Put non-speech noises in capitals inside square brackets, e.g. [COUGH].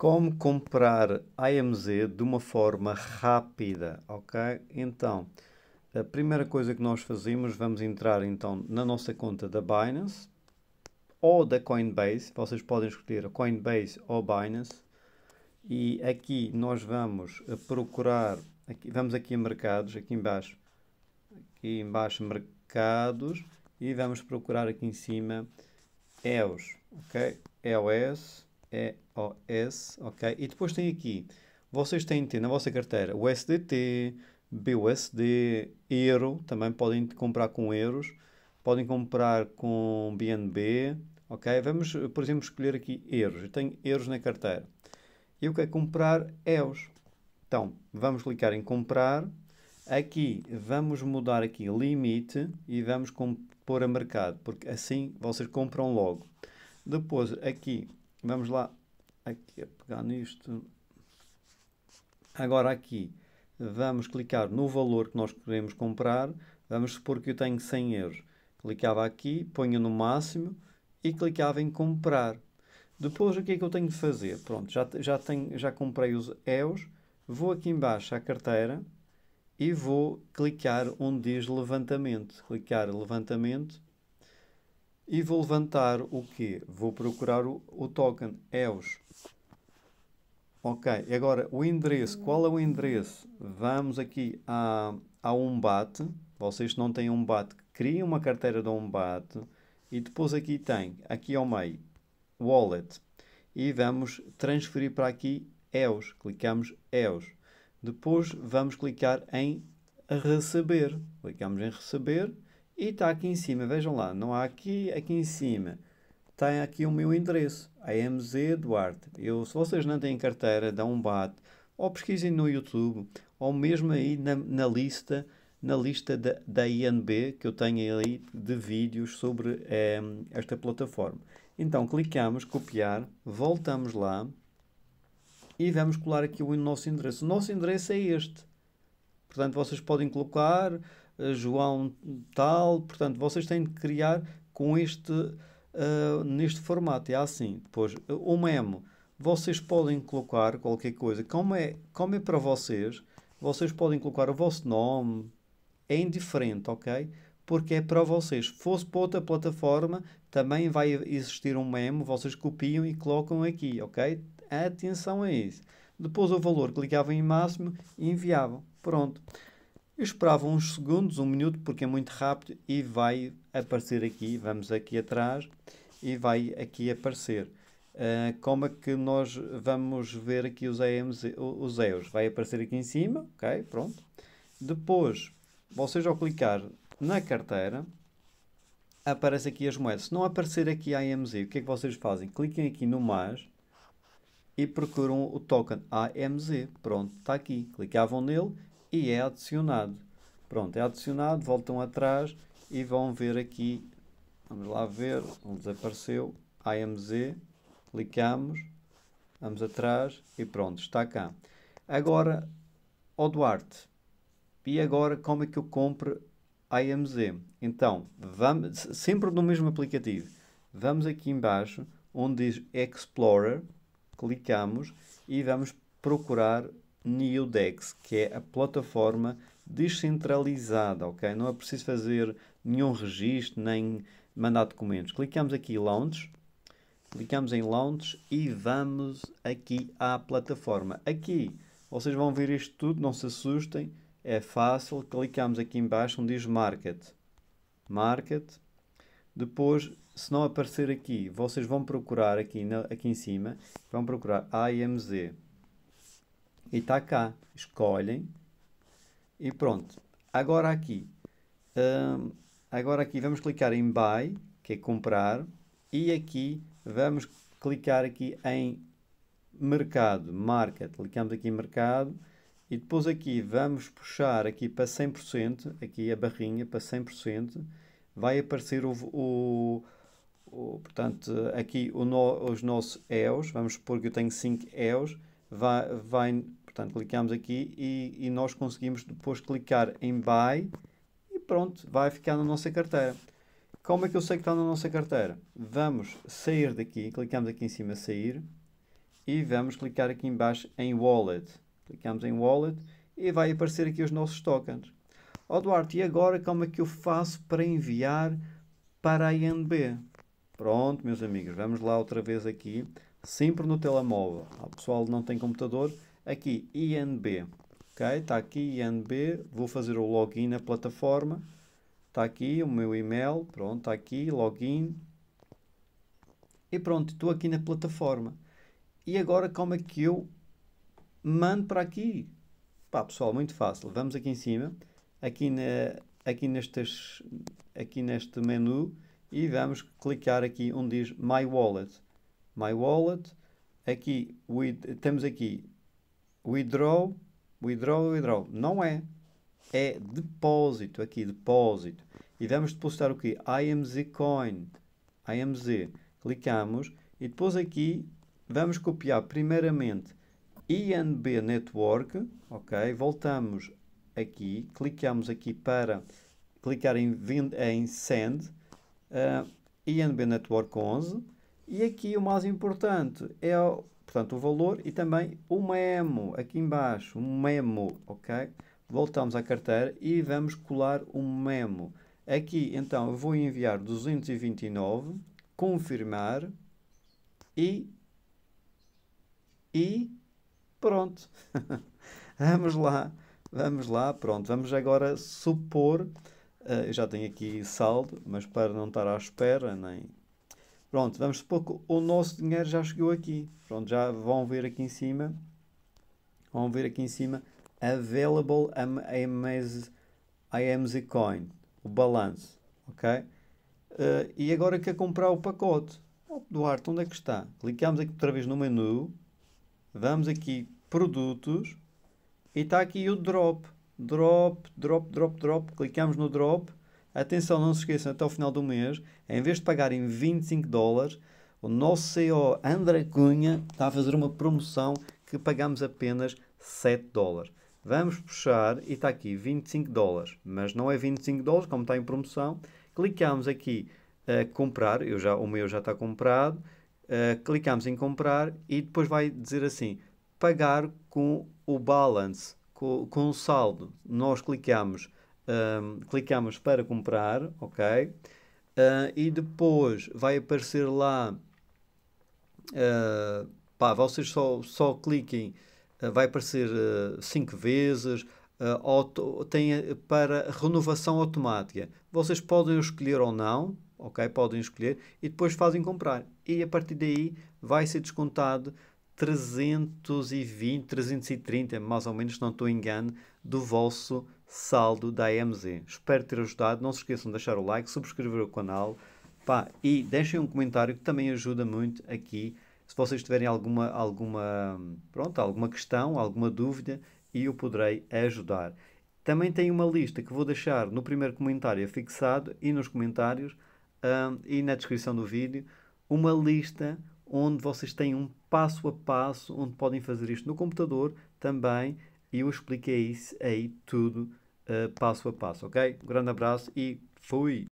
Como comprar AMZ de uma forma rápida, ok? Então, a primeira coisa que nós fazemos, vamos entrar então na nossa conta da Binance ou da Coinbase, vocês podem escolher Coinbase ou Binance e aqui nós vamos eh, procurar, aqui, vamos aqui em mercados, aqui embaixo, aqui embaixo mercados e vamos procurar aqui em cima EOS, ok? EOS, EOS, ok? E depois tem aqui, vocês têm de ter na vossa carteira o SDT, BUSD, Euro, também podem comprar com euros, podem comprar com BNB, ok? Vamos, por exemplo, escolher aqui euros, eu tenho euros na carteira. Eu quero comprar EOS. Então, vamos clicar em comprar, Aqui vamos mudar aqui limite e vamos pôr a mercado, porque assim vocês compram logo. Depois aqui Vamos lá aqui a pegar nisto. Agora aqui vamos clicar no valor que nós queremos comprar. Vamos supor que eu tenho 100 euros. Clicava aqui, ponho no máximo e clicava em comprar. Depois o que é que eu tenho de fazer? Pronto, já, já, tenho, já comprei os EOS. Vou aqui embaixo à carteira e vou clicar onde diz levantamento. Clicar levantamento e vou levantar o quê? Vou procurar o, o token EOS. Ok, agora o endereço. Qual é o endereço? Vamos aqui a, a Umbat. Vocês não têm Umbat, criem uma carteira da Umbat. E depois aqui tem, aqui ao meio, Wallet. E vamos transferir para aqui EOS. Clicamos EOS. Depois vamos clicar em receber. Clicamos em receber e está aqui em cima, vejam lá, não há aqui, aqui em cima. Tem aqui o meu endereço, AMZ Duarte. Eu, se vocês não têm carteira, dão um bate, ou pesquisem no YouTube, ou mesmo aí na, na lista na lista da, da INB que eu tenho aí de vídeos sobre eh, esta plataforma. Então clicamos, copiar, voltamos lá e vamos colar aqui o nosso endereço. O nosso endereço é este. Portanto, vocês podem colocar eh, João tal, portanto, vocês têm de criar com este, uh, neste formato, é assim. Depois, o eh, memo, vocês podem colocar qualquer coisa, como é, como é para vocês, vocês podem colocar o vosso nome, é indiferente, ok? Porque é para vocês. Se fosse para outra plataforma, também vai existir um memo, vocês copiam e colocam aqui, ok? Atenção a isso. Depois o valor, clicavam em máximo e enviavam. Pronto. Eu esperava uns segundos, um minuto, porque é muito rápido e vai aparecer aqui. Vamos aqui atrás e vai aqui aparecer. Uh, como é que nós vamos ver aqui os, AMZ, os EOS? Vai aparecer aqui em cima, ok? Pronto. Depois, vocês ao clicar na carteira, aparece aqui as moedas. Se não aparecer aqui a AMZ, o que é que vocês fazem? Cliquem aqui no mais e procuram o token AMZ. Pronto, está aqui. Clicavam nele e é adicionado. Pronto, é adicionado, voltam atrás e vão ver aqui, vamos lá ver, ele desapareceu, AMZ, clicamos, vamos atrás e pronto, está cá. Agora, o Duarte, e agora como é que eu compro AMZ? Então, vamos, sempre no mesmo aplicativo, vamos aqui embaixo, onde diz Explorer, clicamos e vamos procurar Neodex, que é a plataforma descentralizada, ok? Não é preciso fazer nenhum registro, nem mandar documentos. Clicamos aqui Launch, clicamos em Launch e vamos aqui à plataforma. Aqui vocês vão ver isto tudo, não se assustem, é fácil. Clicamos aqui embaixo onde diz Market. Market. Depois, se não aparecer aqui, vocês vão procurar aqui, na, aqui em cima, vão procurar AMZ e está cá Escolhem e pronto. Agora aqui, hum, agora aqui vamos clicar em Buy, que é comprar, e aqui vamos clicar aqui em Mercado, Market. Clicamos aqui em Mercado e depois aqui vamos puxar aqui para 100%, aqui a barrinha para 100%, vai aparecer o, o, o portanto, aqui o no, os nossos EOS, vamos supor que eu tenho 5 EOS, vai, vai Portanto, clicamos aqui e, e nós conseguimos depois clicar em Buy e pronto, vai ficar na nossa carteira. Como é que eu sei que está na nossa carteira? Vamos sair daqui, clicamos aqui em cima sair e vamos clicar aqui em baixo em Wallet. Clicamos em Wallet e vai aparecer aqui os nossos tokens. Ó oh, Duarte, e agora como é que eu faço para enviar para a INB? Pronto, meus amigos, vamos lá outra vez aqui, sempre no telemóvel. O pessoal não tem computador, Aqui, INB. Ok, está aqui INB. Vou fazer o login na plataforma. Está aqui o meu e-mail. Pronto, está aqui, login. E pronto, estou aqui na plataforma. E agora como é que eu mando para aqui? Pá, pessoal, muito fácil. Vamos aqui em cima, aqui, na, aqui, nestes, aqui neste menu e vamos clicar aqui onde diz My Wallet. My Wallet, aqui with, temos aqui Withdraw, withdraw, withdraw. Não é. É depósito. Aqui, depósito. E vamos depositar o quê? IMZ Coin. IMZ. Clicamos. E depois aqui vamos copiar primeiramente INB Network. Ok. Voltamos aqui. Clicamos aqui para clicar em, em Send. Uh, eh, INB Network 11. E aqui o mais importante é portanto, o valor e também o memo, aqui embaixo, o memo, ok? Voltamos à carteira e vamos colar o memo. Aqui, então, eu vou enviar 229, confirmar e... E pronto. [LAUGHS] vamos lá, vamos lá, pronto. Vamos agora supor, uh, eu já tenho aqui saldo, mas para não estar à espera, nem Pronto, vamos supor que o nosso dinheiro já chegou aqui. Pronto, já vão ver aqui em cima. Vão ver aqui em cima. Available AMZ, AMZ Coin. O balanço. Ok? Uh, e agora quer comprar o pacote. Oh, Duarte, onde é que está? Clicamos aqui outra vez no menu. Vamos aqui, produtos. E está aqui o drop. Drop, drop, drop, drop. Clicamos no drop Atenção, não se esqueçam, até o final do mês, em vez de pagarem 25 dólares, o nosso CEO André Cunha está a fazer uma promoção que pagamos apenas 7 dólares. Vamos puxar e está aqui 25 dólares, mas não é 25 dólares, como está em promoção. Clicamos aqui a eh, comprar, eu já, o meu já está comprado. Uh, clicamos em comprar e depois vai dizer assim: pagar com o balance, com, com o saldo. Nós clicamos um, clicamos para comprar, ok? Uh, e depois vai aparecer lá. Uh, pá, vocês só, só cliquem, uh, vai aparecer 5 vezes. Auto, tem para renovação automática. Vocês podem escolher ou não, ok? Podem escolher e depois fazem comprar. E a partir daí vai ser descontado 320, 330, mais ou menos, se não estou engano, do vosso saldo da AMZ. Espero ter ajudado. Não se esqueçam de deixar o like, subscrever o canal pá, e deixem um comentário que também ajuda muito aqui. Se vocês tiverem alguma, alguma, pronto, alguma questão, alguma dúvida, eu poderei ajudar. Também tem uma lista que vou deixar no primeiro comentário fixado e nos comentários um, e na descrição do vídeo. Uma lista onde vocês têm um passo a passo onde podem fazer isto no computador também. E eu expliquei isso aí tudo eh, passo a passo, ok? Um grande abraço e fui!